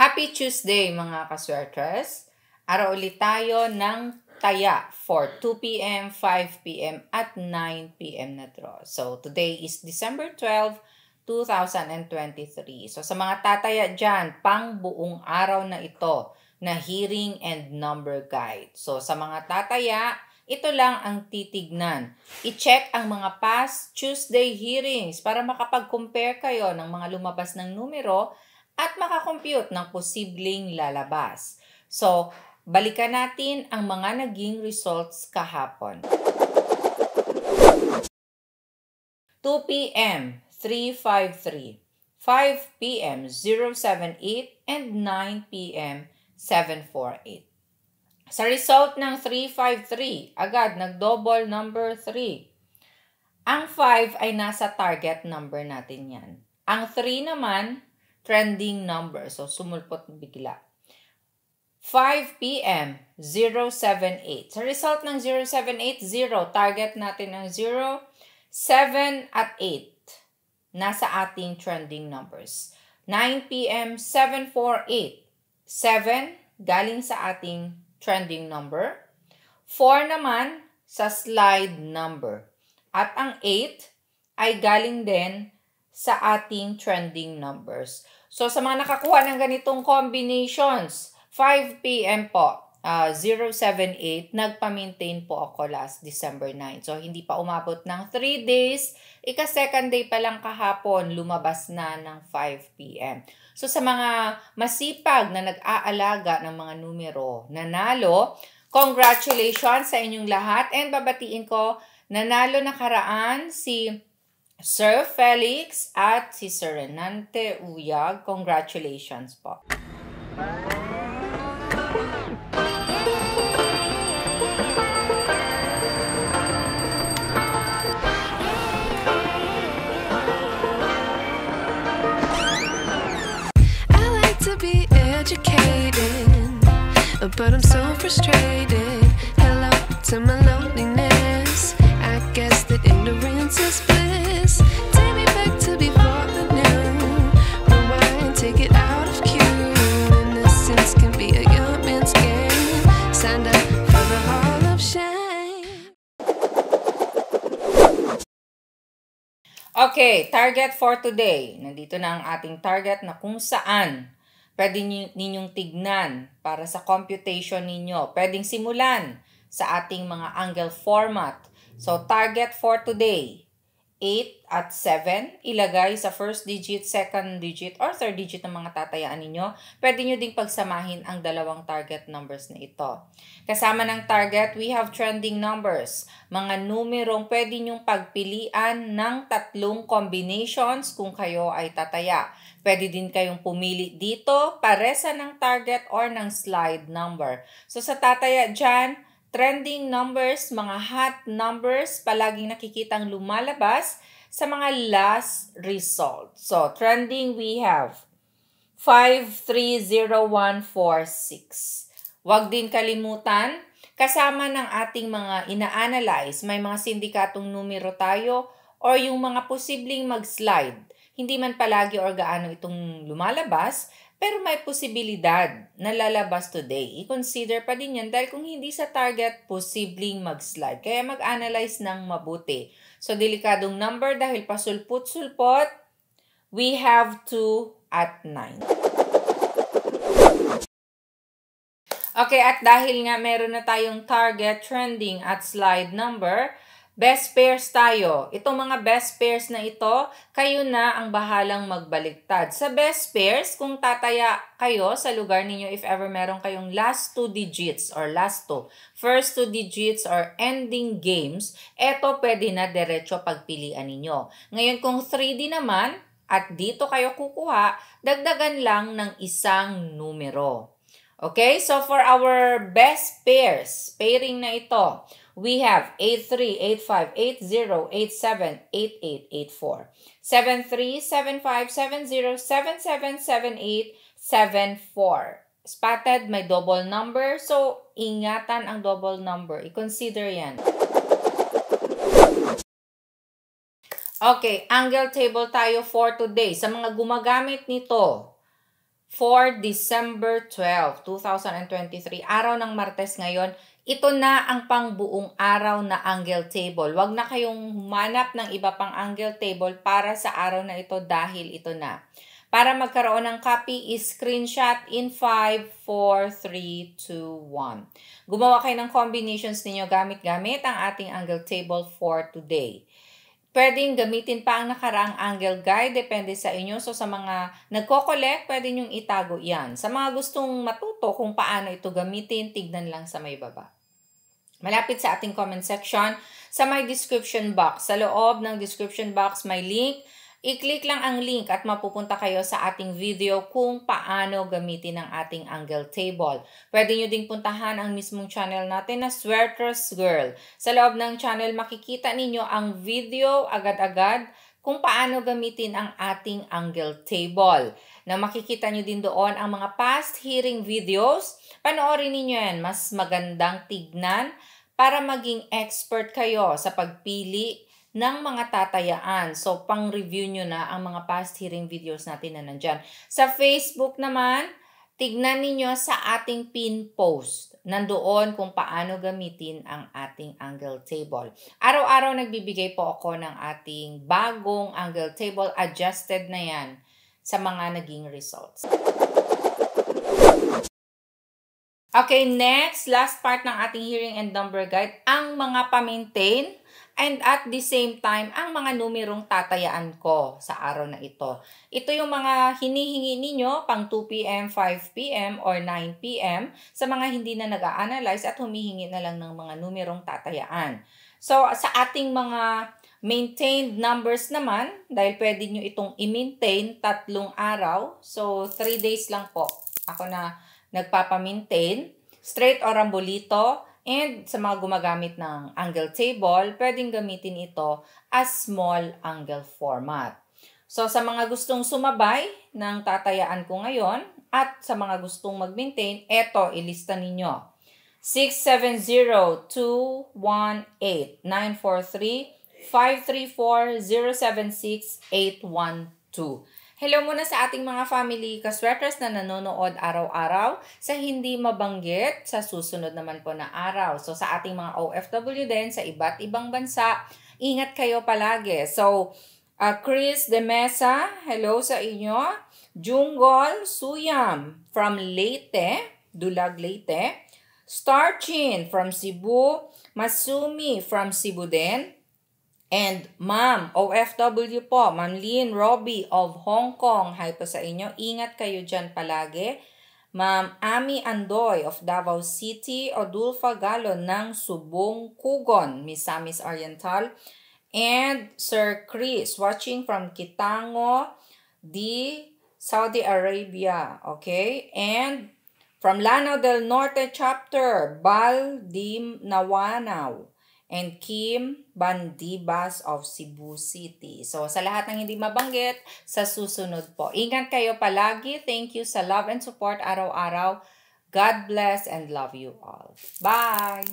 Happy Tuesday mga kaswerters! Araw ulit tayo ng taya for 2 p.m., 5 p.m. at 9 p.m. na draw. So today is December 12, 2023. So sa mga tataya dyan, pang buong araw na ito na hearing and number guide. So sa mga tataya, ito lang ang titignan. I-check ang mga past Tuesday hearings para makapag-compare kayo ng mga lumabas ng numero at makakompute ng posibleng lalabas. So, balikan natin ang mga naging results kahapon. 2 p.m. 353, 5 p.m. 078, and 9 p.m. 748. Sa result ng 353, agad nag-double number 3. Ang 5 ay nasa target number natin yan. Ang 3 naman trending number. So, sumulpot bigla. 5 p.m. 078. Sa result ng 0780, target natin ang 0, 7 at 8. Nasa ating trending numbers. 9 p.m. 748. 7 galing sa ating trending number. 4 naman sa slide number. At ang 8 ay galing din sa ating trending numbers. So, sa mga nakakuha ng ganitong combinations, 5 p.m. po, uh, ah, 078, nagpa-maintain po ako last December 9. So, hindi pa umabot ng 3 days. Ika-second day pa lang kahapon, lumabas na ng 5 p.m. So, sa mga masipag na nag-aalaga ng mga numero nanalo, congratulations sa inyong lahat. And babatiin ko, nanalo na karaan si Sir Felix at Cicerenante Uya. Congratulations po. but I'm so frustrated. Okay, target for today. Nandito na ang ating target na kung saan pwede ninyong tignan para sa computation ninyo. Pwedeng simulan sa ating mga angle format. So, target for today, 8 at 7, ilagay sa first digit, second digit, or third digit ng mga tatayaan ninyo. Pwede nyo ding pagsamahin ang dalawang target numbers na ito. Kasama ng target, we have trending numbers. Mga numerong pwede nyong pagpilian ng tatlong combinations kung kayo ay tataya. Pwede din kayong pumili dito, paresa ng target or ng slide number. So sa tataya dyan, Trending numbers, mga hot numbers, palaging nakikitang lumalabas sa mga last result. So, trending we have 530146. Huwag din kalimutan, kasama ng ating mga ina-analyze, may mga sindikatong numero tayo or yung mga posibleng mag-slide. Hindi man palagi or gaano itong lumalabas, pero may posibilidad na lalabas today. I-consider pa din yan dahil kung hindi sa target, posibleng mag-slide. Kaya mag-analyze ng mabuti. So, delikadong number dahil pasulpot sulpot we have 2 at 9. Okay, at dahil nga meron na tayong target, trending at slide number, Best pairs tayo. Itong mga best pairs na ito, kayo na ang bahalang magbaligtad. Sa best pairs, kung tataya kayo sa lugar ninyo if ever meron kayong last two digits or last two, first two digits or ending games, eto pwede na diretso pagpilian ninyo. Ngayon kung 3D naman, at dito kayo kukuha, dagdagan lang ng isang numero. Okay, so for our best pairs, pairing na ito, we have 83, 85, Spotted, may double number. So, ingatan ang double number. I-consider yan. Okay, angle table tayo for today. Sa mga gumagamit nito, for December 12, 2023. Araw ng Martes ngayon. Ito na ang pangbuong araw na angle table. Huwag na kayong humanap ng iba pang angle table para sa araw na ito dahil ito na. Para magkaroon ng copy, screenshot in 5, 4, 3, 2, 1. Gumawa kayo ng combinations ninyo gamit-gamit ang ating angle table for today. Pwedeng gamitin pa ang nakaraang angle guide, depende sa inyo. So sa mga nagko-collect, pwede nyong itago yan. Sa mga gustong matuto kung paano ito gamitin, tignan lang sa may baba. Malapit sa ating comment section, sa may description box. Sa loob ng description box, may link I-click lang ang link at mapupunta kayo sa ating video kung paano gamitin ang ating angle table. Pwede nyo ding puntahan ang mismong channel natin na Sweaters Girl. Sa loob ng channel, makikita ninyo ang video agad-agad kung paano gamitin ang ating angle table. Na makikita nyo din doon ang mga past hearing videos. Panoorin ninyo yan, mas magandang tignan para maging expert kayo sa pagpili ng mga tatayaan. So, pang-review nyo na ang mga past hearing videos natin na nandyan. Sa Facebook naman, tignan ninyo sa ating pin post. Nandoon kung paano gamitin ang ating angle table. Araw-araw nagbibigay po ako ng ating bagong angle table. Adjusted na yan sa mga naging results. Okay, next, last part ng ating hearing and number guide, ang mga pa-maintain And at the same time, ang mga numerong tatayaan ko sa araw na ito. Ito yung mga hinihingi ninyo pang 2pm, 5pm, or 9pm sa mga hindi na nag-a-analyze at humihingi na lang ng mga numerong tatayaan. So, sa ating mga maintained numbers naman, dahil pwede nyo itong i-maintain tatlong araw. So, 3 days lang po. Ako na nagpapamaintain. Straight or rambolito And sa mga gumagamit ng angle table, pwedeng gamitin ito as small angle format. So sa mga gustong sumabay ng tatayaan ko ngayon at sa mga gustong mag-maintain, eto ilista ninyo. 670 Hello muna sa ating mga family kasweters na nanonood araw-araw sa hindi mabanggit sa susunod naman po na araw. So sa ating mga OFW din sa iba't ibang bansa, ingat kayo palagi. So uh, Chris De Mesa, hello sa inyo. Junggol Suyam from Leyte, Dulag Leyte. Starchin from Cebu. Masumi from Cebu din. And ma'am, OFW po, ma'am Lynn Robbie of Hong Kong, hi po sa inyo. Ingat kayo dyan palagi. Ma'am Ami Andoy of Davao City, Odulfa Galo ng Subong Kugon, Misamis Oriental. And Sir Chris, watching from Kitango, di Saudi Arabia, okay? And from Lanao del Norte chapter, Baldim Dim and Kim Bandibas of Cebu City. So, sa lahat ng hindi mabanggit, sa susunod po. Ingat kayo palagi. Thank you sa love and support araw-araw. God bless and love you all. Bye!